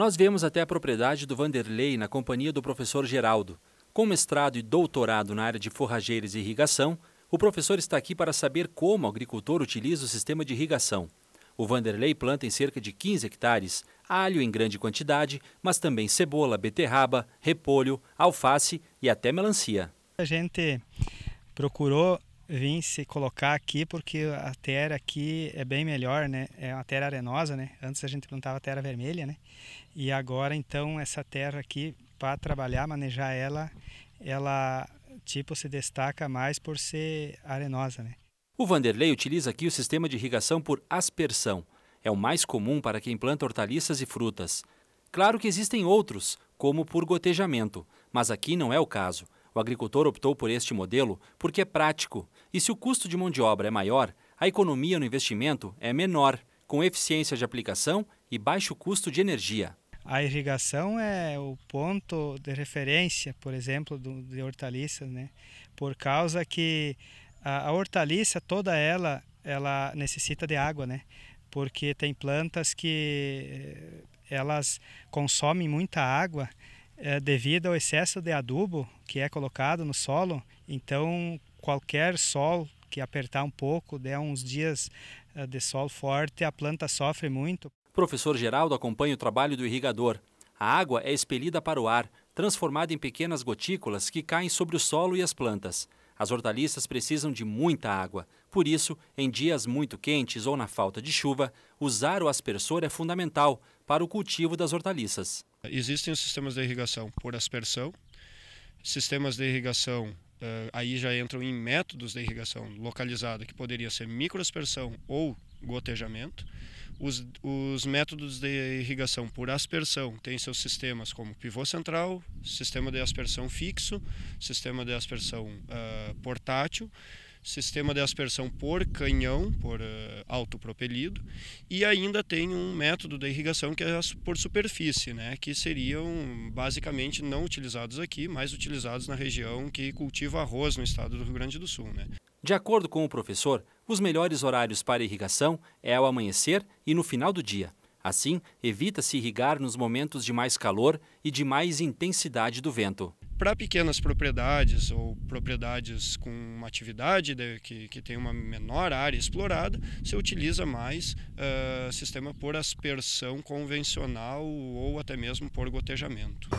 Nós viemos até a propriedade do Vanderlei na companhia do professor Geraldo. Com mestrado e doutorado na área de forrageiros e irrigação, o professor está aqui para saber como o agricultor utiliza o sistema de irrigação. O Vanderlei planta em cerca de 15 hectares alho em grande quantidade, mas também cebola, beterraba, repolho, alface e até melancia. A gente procurou vim se colocar aqui porque a terra aqui é bem melhor, né? É uma terra arenosa, né? Antes a gente plantava terra vermelha, né? E agora então essa terra aqui para trabalhar, manejar ela, ela tipo se destaca mais por ser arenosa, né? O Vanderlei utiliza aqui o sistema de irrigação por aspersão. É o mais comum para quem planta hortaliças e frutas. Claro que existem outros, como por gotejamento, mas aqui não é o caso. O agricultor optou por este modelo porque é prático e, se o custo de mão de obra é maior, a economia no investimento é menor, com eficiência de aplicação e baixo custo de energia. A irrigação é o ponto de referência, por exemplo, do, de hortaliças, né? por causa que a, a hortaliça, toda ela, ela necessita de água, né? porque tem plantas que eh, elas consomem muita água é, devido ao excesso de adubo que é colocado no solo. Então, qualquer sol que apertar um pouco, der uns dias é, de sol forte, a planta sofre muito. Professor Geraldo acompanha o trabalho do irrigador. A água é expelida para o ar, transformada em pequenas gotículas que caem sobre o solo e as plantas. As hortaliças precisam de muita água. Por isso, em dias muito quentes ou na falta de chuva, usar o aspersor é fundamental para o cultivo das hortaliças. Existem os sistemas de irrigação por aspersão, sistemas de irrigação Uh, aí já entram em métodos de irrigação localizada, que poderia ser microaspersão ou gotejamento. Os, os métodos de irrigação por aspersão têm seus sistemas como pivô central, sistema de aspersão fixo, sistema de aspersão uh, portátil sistema de aspersão por canhão, por uh, autopropelido, e ainda tem um método de irrigação que é por superfície, né, que seriam basicamente não utilizados aqui, mas utilizados na região que cultiva arroz no estado do Rio Grande do Sul. Né. De acordo com o professor, os melhores horários para irrigação é ao amanhecer e no final do dia. Assim, evita-se irrigar nos momentos de mais calor e de mais intensidade do vento para pequenas propriedades ou propriedades com uma atividade de, que, que tem uma menor área explorada, se utiliza mais uh, sistema por aspersão convencional ou até mesmo por gotejamento.